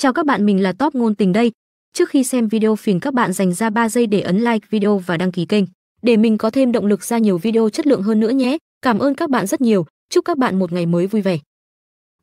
Chào các bạn, mình là Top ngôn tình đây. Trước khi xem video phiền các bạn dành ra 3 giây để ấn like video và đăng ký kênh để mình có thêm động lực ra nhiều video chất lượng hơn nữa nhé. Cảm ơn các bạn rất nhiều. Chúc các bạn một ngày mới vui vẻ.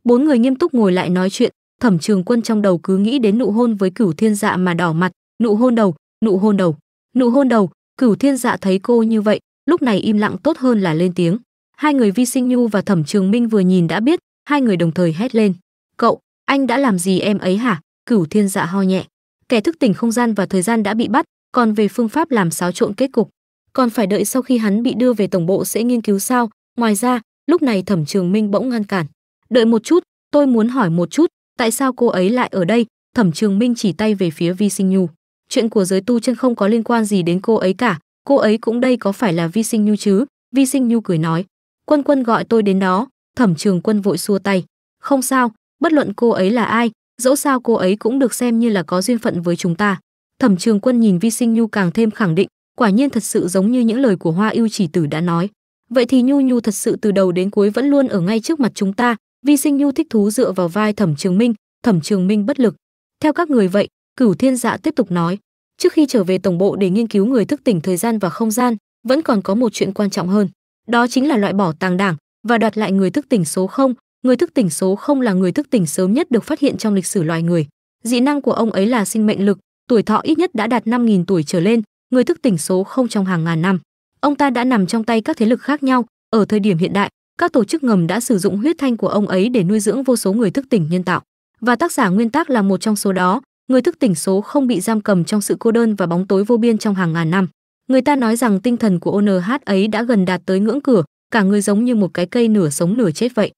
Bốn người nghiêm túc ngồi lại nói chuyện, Thẩm Trường Quân trong đầu cứ nghĩ đến nụ hôn với Cửu Thiên Dạ mà đỏ mặt, nụ hôn đầu, nụ hôn đầu, nụ hôn đầu. Cửu Thiên Dạ thấy cô như vậy, lúc này im lặng tốt hơn là lên tiếng. Hai người Vi Sinh Nhu và Thẩm Trường Minh vừa nhìn đã biết, hai người đồng thời hét lên. Cậu, anh đã làm gì em ấy hả cửu thiên dạ ho nhẹ kẻ thức tỉnh không gian và thời gian đã bị bắt còn về phương pháp làm xáo trộn kết cục còn phải đợi sau khi hắn bị đưa về tổng bộ sẽ nghiên cứu sao ngoài ra lúc này thẩm trường minh bỗng ngăn cản đợi một chút tôi muốn hỏi một chút tại sao cô ấy lại ở đây thẩm trường minh chỉ tay về phía vi sinh nhu chuyện của giới tu chân không có liên quan gì đến cô ấy cả cô ấy cũng đây có phải là vi sinh nhu chứ vi sinh nhu cười nói quân quân gọi tôi đến đó thẩm trường quân vội xua tay không sao bất luận cô ấy là ai dẫu sao cô ấy cũng được xem như là có duyên phận với chúng ta thẩm trường quân nhìn vi sinh nhu càng thêm khẳng định quả nhiên thật sự giống như những lời của hoa yêu chỉ tử đã nói vậy thì nhu nhu thật sự từ đầu đến cuối vẫn luôn ở ngay trước mặt chúng ta vi sinh nhu thích thú dựa vào vai thẩm trường minh thẩm trường minh bất lực theo các người vậy cửu thiên dạ tiếp tục nói trước khi trở về tổng bộ để nghiên cứu người thức tỉnh thời gian và không gian vẫn còn có một chuyện quan trọng hơn đó chính là loại bỏ tàng đảng và đoạt lại người thức tỉnh số không người thức tỉnh số không là người thức tỉnh sớm nhất được phát hiện trong lịch sử loài người. Dị năng của ông ấy là sinh mệnh lực, tuổi thọ ít nhất đã đạt 5.000 tuổi trở lên, người thức tỉnh số không trong hàng ngàn năm. Ông ta đã nằm trong tay các thế lực khác nhau, ở thời điểm hiện đại, các tổ chức ngầm đã sử dụng huyết thanh của ông ấy để nuôi dưỡng vô số người thức tỉnh nhân tạo. Và tác giả nguyên tác là một trong số đó, người thức tỉnh số không bị giam cầm trong sự cô đơn và bóng tối vô biên trong hàng ngàn năm. Người ta nói rằng tinh thần của ONH ấy đã gần đạt tới ngưỡng cửa, cả người giống như một cái cây nửa sống nửa chết vậy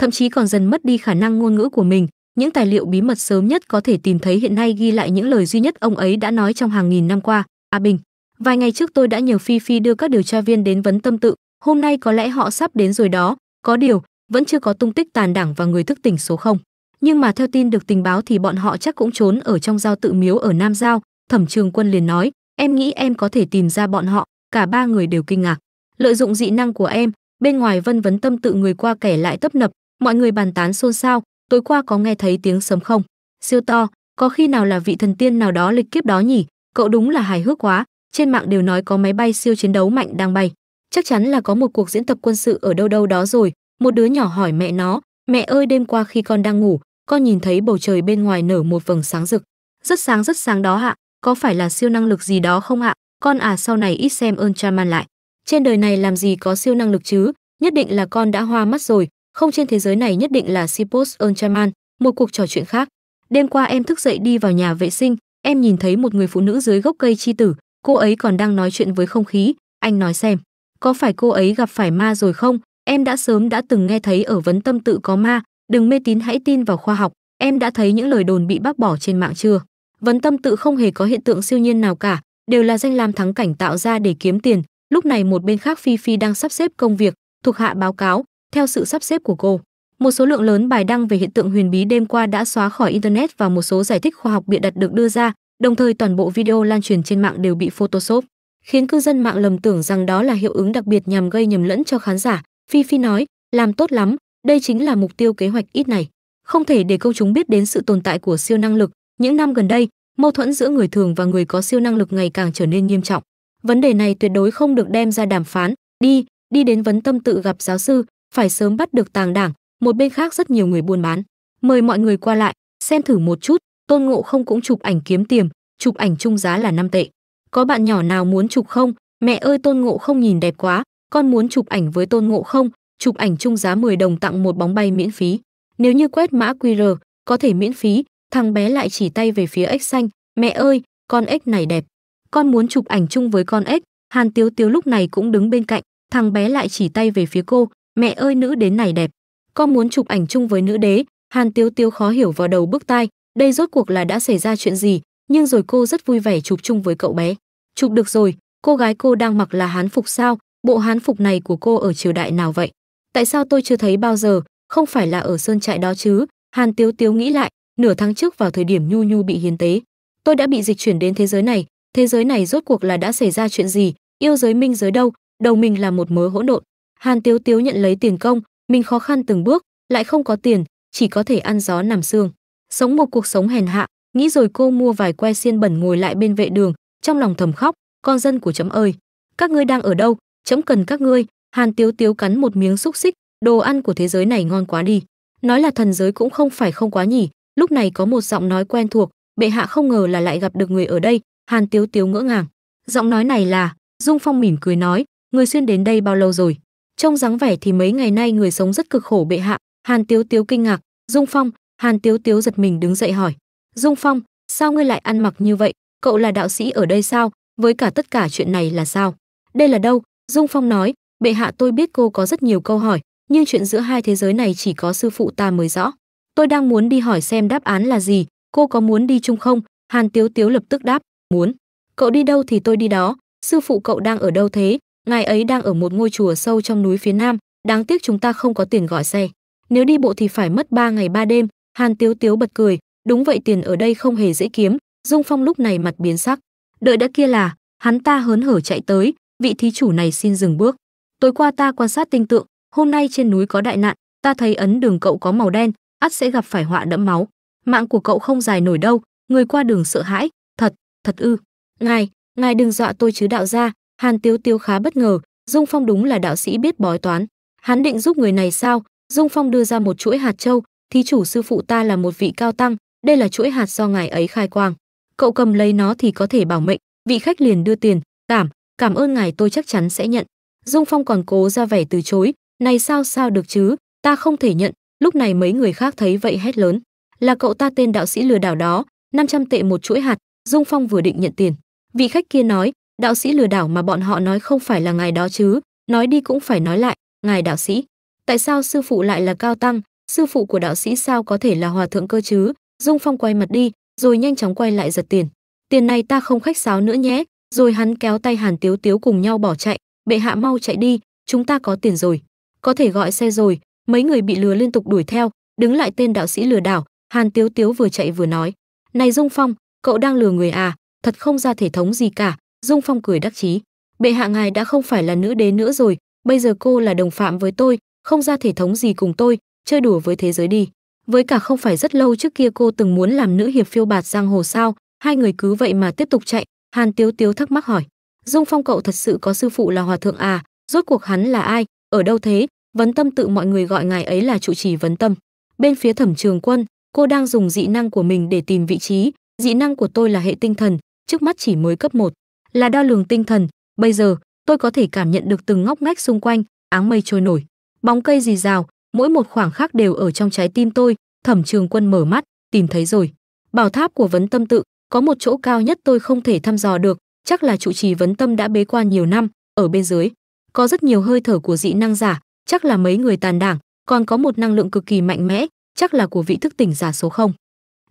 thậm chí còn dần mất đi khả năng ngôn ngữ của mình những tài liệu bí mật sớm nhất có thể tìm thấy hiện nay ghi lại những lời duy nhất ông ấy đã nói trong hàng nghìn năm qua a à bình vài ngày trước tôi đã nhờ phi phi đưa các điều tra viên đến vấn tâm tự hôm nay có lẽ họ sắp đến rồi đó có điều vẫn chưa có tung tích tàn đảng và người thức tỉnh số không nhưng mà theo tin được tình báo thì bọn họ chắc cũng trốn ở trong giao tự miếu ở nam giao thẩm trường quân liền nói em nghĩ em có thể tìm ra bọn họ cả ba người đều kinh ngạc lợi dụng dị năng của em bên ngoài vân vấn tâm tự người qua kẻ lại tấp nập mọi người bàn tán xôn xao tối qua có nghe thấy tiếng sấm không siêu to có khi nào là vị thần tiên nào đó lịch kiếp đó nhỉ cậu đúng là hài hước quá trên mạng đều nói có máy bay siêu chiến đấu mạnh đang bay chắc chắn là có một cuộc diễn tập quân sự ở đâu đâu đó rồi một đứa nhỏ hỏi mẹ nó mẹ ơi đêm qua khi con đang ngủ con nhìn thấy bầu trời bên ngoài nở một vầng sáng rực rất sáng rất sáng đó ạ có phải là siêu năng lực gì đó không ạ con à sau này ít xem ơn cha man lại trên đời này làm gì có siêu năng lực chứ nhất định là con đã hoa mắt rồi không trên thế giới này nhất định là Sipos Onchaman, một cuộc trò chuyện khác. Đêm qua em thức dậy đi vào nhà vệ sinh, em nhìn thấy một người phụ nữ dưới gốc cây chi tử, cô ấy còn đang nói chuyện với không khí, anh nói xem, có phải cô ấy gặp phải ma rồi không? Em đã sớm đã từng nghe thấy ở vấn tâm tự có ma, đừng mê tín hãy tin vào khoa học, em đã thấy những lời đồn bị bác bỏ trên mạng chưa? Vấn tâm tự không hề có hiện tượng siêu nhiên nào cả, đều là danh làm thắng cảnh tạo ra để kiếm tiền. Lúc này một bên khác Phi Phi đang sắp xếp công việc, thuộc hạ báo cáo, theo sự sắp xếp của cô, một số lượng lớn bài đăng về hiện tượng huyền bí đêm qua đã xóa khỏi internet và một số giải thích khoa học bịa đặt được đưa ra, đồng thời toàn bộ video lan truyền trên mạng đều bị photoshop, khiến cư dân mạng lầm tưởng rằng đó là hiệu ứng đặc biệt nhằm gây nhầm lẫn cho khán giả. Phi Phi nói, làm tốt lắm, đây chính là mục tiêu kế hoạch ít này. Không thể để công chúng biết đến sự tồn tại của siêu năng lực. Những năm gần đây, mâu thuẫn giữa người thường và người có siêu năng lực ngày càng trở nên nghiêm trọng. Vấn đề này tuyệt đối không được đem ra đàm phán, đi, đi đến vấn tâm tự gặp giáo sư, phải sớm bắt được tàng đảng một bên khác rất nhiều người buôn bán mời mọi người qua lại xem thử một chút tôn ngộ không cũng chụp ảnh kiếm tiềm chụp ảnh chung giá là 5 tệ có bạn nhỏ nào muốn chụp không mẹ ơi tôn ngộ không nhìn đẹp quá con muốn chụp ảnh với tôn ngộ không chụp ảnh chung giá 10 đồng tặng một bóng bay miễn phí nếu như quét mã qr có thể miễn phí thằng bé lại chỉ tay về phía ếch xanh mẹ ơi con ếch này đẹp con muốn chụp ảnh chung với con ếch hàn tiếu tiếu lúc này cũng đứng bên cạnh thằng bé lại chỉ tay về phía cô Mẹ ơi nữ đế này đẹp, con muốn chụp ảnh chung với nữ đế, Hàn Tiếu Tiếu khó hiểu vào đầu bước tai, đây rốt cuộc là đã xảy ra chuyện gì, nhưng rồi cô rất vui vẻ chụp chung với cậu bé. Chụp được rồi, cô gái cô đang mặc là hán phục sao, bộ hán phục này của cô ở triều đại nào vậy? Tại sao tôi chưa thấy bao giờ, không phải là ở sơn trại đó chứ? Hàn Tiếu Tiếu nghĩ lại, nửa tháng trước vào thời điểm Nhu Nhu bị hiến tế, tôi đã bị dịch chuyển đến thế giới này, thế giới này rốt cuộc là đã xảy ra chuyện gì, yêu giới minh giới đâu, đầu mình là một mớ hỗn độn. Hàn Tiếu Tiếu nhận lấy tiền công, mình khó khăn từng bước, lại không có tiền, chỉ có thể ăn gió nằm xương. Sống một cuộc sống hèn hạ, nghĩ rồi cô mua vài que xiên bẩn ngồi lại bên vệ đường, trong lòng thầm khóc, con dân của chấm ơi, các ngươi đang ở đâu, chấm cần các ngươi. Hàn Tiếu Tiếu cắn một miếng xúc xích, đồ ăn của thế giới này ngon quá đi. Nói là thần giới cũng không phải không quá nhỉ, lúc này có một giọng nói quen thuộc, bệ hạ không ngờ là lại gặp được người ở đây, Hàn Tiếu Tiếu ngỡ ngàng. Giọng nói này là, Dung Phong mỉm cười nói, người xuyên đến đây bao lâu rồi? Trong dáng vẻ thì mấy ngày nay người sống rất cực khổ bệ hạ, Hàn Tiếu Tiếu kinh ngạc, Dung Phong, Hàn Tiếu Tiếu giật mình đứng dậy hỏi, Dung Phong, sao ngươi lại ăn mặc như vậy, cậu là đạo sĩ ở đây sao, với cả tất cả chuyện này là sao? Đây là đâu? Dung Phong nói, bệ hạ tôi biết cô có rất nhiều câu hỏi, nhưng chuyện giữa hai thế giới này chỉ có sư phụ ta mới rõ. Tôi đang muốn đi hỏi xem đáp án là gì, cô có muốn đi chung không? Hàn Tiếu Tiếu lập tức đáp, muốn. Cậu đi đâu thì tôi đi đó, sư phụ cậu đang ở đâu thế? ngài ấy đang ở một ngôi chùa sâu trong núi phía nam, đáng tiếc chúng ta không có tiền gọi xe. Nếu đi bộ thì phải mất ba ngày ba đêm." Hàn Tiếu Tiếu bật cười, đúng vậy tiền ở đây không hề dễ kiếm, Dung Phong lúc này mặt biến sắc. Đợi đã kia là, hắn ta hớn hở chạy tới, vị thí chủ này xin dừng bước. Tối qua ta quan sát tinh tượng, hôm nay trên núi có đại nạn, ta thấy ấn đường cậu có màu đen, ắt sẽ gặp phải họa đẫm máu. Mạng của cậu không dài nổi đâu, người qua đường sợ hãi, thật, thật ư. Ngài, ngài đừng dọa tôi chứ đạo gia, Hàn Tiếu Tiếu khá bất ngờ, Dung Phong đúng là đạo sĩ biết bói toán. Hắn định giúp người này sao? Dung Phong đưa ra một chuỗi hạt châu, thí chủ sư phụ ta là một vị cao tăng, đây là chuỗi hạt do ngài ấy khai quang. Cậu cầm lấy nó thì có thể bảo mệnh, vị khách liền đưa tiền, cảm, cảm ơn ngài tôi chắc chắn sẽ nhận. Dung Phong còn cố ra vẻ từ chối, này sao sao được chứ, ta không thể nhận, lúc này mấy người khác thấy vậy hét lớn. Là cậu ta tên đạo sĩ lừa đảo đó, 500 tệ một chuỗi hạt, Dung Phong vừa định nhận tiền. Vị khách kia nói, đạo sĩ lừa đảo mà bọn họ nói không phải là ngài đó chứ, nói đi cũng phải nói lại, ngài đạo sĩ. Tại sao sư phụ lại là cao tăng, sư phụ của đạo sĩ sao có thể là hòa thượng cơ chứ? Dung Phong quay mặt đi, rồi nhanh chóng quay lại giật tiền. Tiền này ta không khách sáo nữa nhé, rồi hắn kéo tay Hàn Tiếu Tiếu cùng nhau bỏ chạy, bệ hạ mau chạy đi, chúng ta có tiền rồi. Có thể gọi xe rồi, mấy người bị lừa liên tục đuổi theo, đứng lại tên đạo sĩ lừa đảo, Hàn Tiếu Tiếu vừa chạy vừa nói. Này Dung Phong, cậu đang lừa người à, thật không ra thể thống gì cả, dung phong cười đắc chí bệ hạ ngài đã không phải là nữ đế nữa rồi bây giờ cô là đồng phạm với tôi không ra thể thống gì cùng tôi chơi đùa với thế giới đi với cả không phải rất lâu trước kia cô từng muốn làm nữ hiệp phiêu bạt giang hồ sao hai người cứ vậy mà tiếp tục chạy hàn tiếu tiếu thắc mắc hỏi dung phong cậu thật sự có sư phụ là hòa thượng à rốt cuộc hắn là ai ở đâu thế vấn tâm tự mọi người gọi ngài ấy là trụ trì vấn tâm bên phía thẩm trường quân cô đang dùng dị năng của mình để tìm vị trí dị năng của tôi là hệ tinh thần trước mắt chỉ mới cấp 1 là đo lường tinh thần bây giờ tôi có thể cảm nhận được từng ngóc ngách xung quanh áng mây trôi nổi bóng cây rì rào mỗi một khoảng khắc đều ở trong trái tim tôi thẩm trường quân mở mắt tìm thấy rồi bảo tháp của vấn tâm tự có một chỗ cao nhất tôi không thể thăm dò được chắc là trụ trì vấn tâm đã bế quan nhiều năm ở bên dưới có rất nhiều hơi thở của dị năng giả chắc là mấy người tàn đảng còn có một năng lượng cực kỳ mạnh mẽ chắc là của vị thức tỉnh giả số không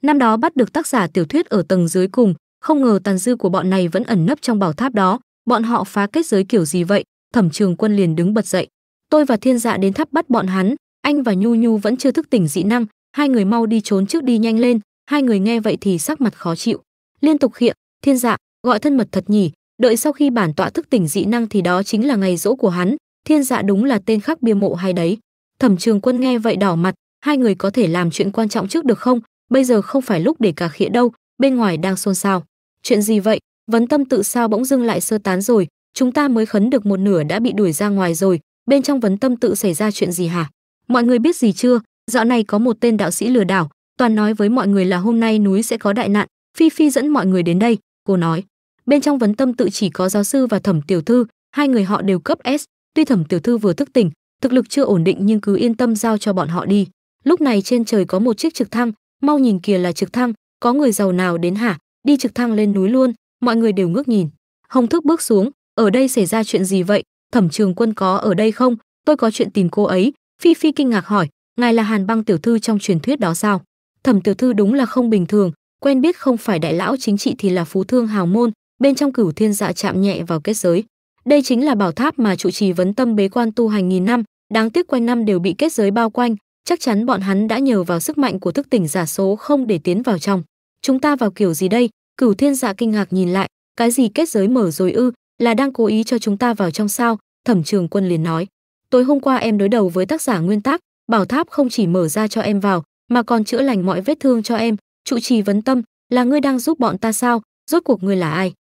năm đó bắt được tác giả tiểu thuyết ở tầng dưới cùng không ngờ tàn dư của bọn này vẫn ẩn nấp trong bảo tháp đó bọn họ phá kết giới kiểu gì vậy thẩm trường quân liền đứng bật dậy tôi và thiên dạ đến tháp bắt bọn hắn anh và nhu nhu vẫn chưa thức tỉnh dị năng hai người mau đi trốn trước đi nhanh lên hai người nghe vậy thì sắc mặt khó chịu liên tục hiện thiên dạ gọi thân mật thật nhỉ đợi sau khi bản tọa thức tỉnh dị năng thì đó chính là ngày rỗ của hắn thiên dạ đúng là tên khắc bia mộ hay đấy thẩm trường quân nghe vậy đỏ mặt hai người có thể làm chuyện quan trọng trước được không bây giờ không phải lúc để cà khịa đâu bên ngoài đang xôn xao chuyện gì vậy vấn tâm tự sao bỗng dưng lại sơ tán rồi chúng ta mới khấn được một nửa đã bị đuổi ra ngoài rồi bên trong vấn tâm tự xảy ra chuyện gì hả mọi người biết gì chưa dạo này có một tên đạo sĩ lừa đảo toàn nói với mọi người là hôm nay núi sẽ có đại nạn phi phi dẫn mọi người đến đây cô nói bên trong vấn tâm tự chỉ có giáo sư và thẩm tiểu thư hai người họ đều cấp s tuy thẩm tiểu thư vừa thức tỉnh thực lực chưa ổn định nhưng cứ yên tâm giao cho bọn họ đi lúc này trên trời có một chiếc trực thăng mau nhìn kìa là trực thăng có người giàu nào đến hả đi trực thăng lên núi luôn mọi người đều ngước nhìn hồng thức bước xuống ở đây xảy ra chuyện gì vậy thẩm trường quân có ở đây không tôi có chuyện tìm cô ấy phi phi kinh ngạc hỏi ngài là hàn băng tiểu thư trong truyền thuyết đó sao thẩm tiểu thư đúng là không bình thường quen biết không phải đại lão chính trị thì là phú thương hào môn bên trong cửu thiên dạ chạm nhẹ vào kết giới đây chính là bảo tháp mà trụ trì vấn tâm bế quan tu hành nghìn năm đáng tiếc quanh năm đều bị kết giới bao quanh chắc chắn bọn hắn đã nhờ vào sức mạnh của thức tỉnh giả số không để tiến vào trong chúng ta vào kiểu gì đây Cửu Thiên Dạ kinh ngạc nhìn lại, cái gì kết giới mở rồi ư, là đang cố ý cho chúng ta vào trong sao? Thẩm Trường Quân liền nói, tối hôm qua em đối đầu với tác giả Nguyên Tác, bảo tháp không chỉ mở ra cho em vào, mà còn chữa lành mọi vết thương cho em, trụ trì vấn tâm, là ngươi đang giúp bọn ta sao? Rốt cuộc ngươi là ai?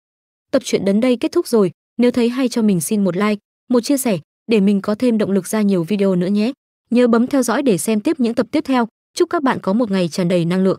Tập truyện đến đây kết thúc rồi, nếu thấy hay cho mình xin một like, một chia sẻ để mình có thêm động lực ra nhiều video nữa nhé. Nhớ bấm theo dõi để xem tiếp những tập tiếp theo. Chúc các bạn có một ngày tràn đầy năng lượng.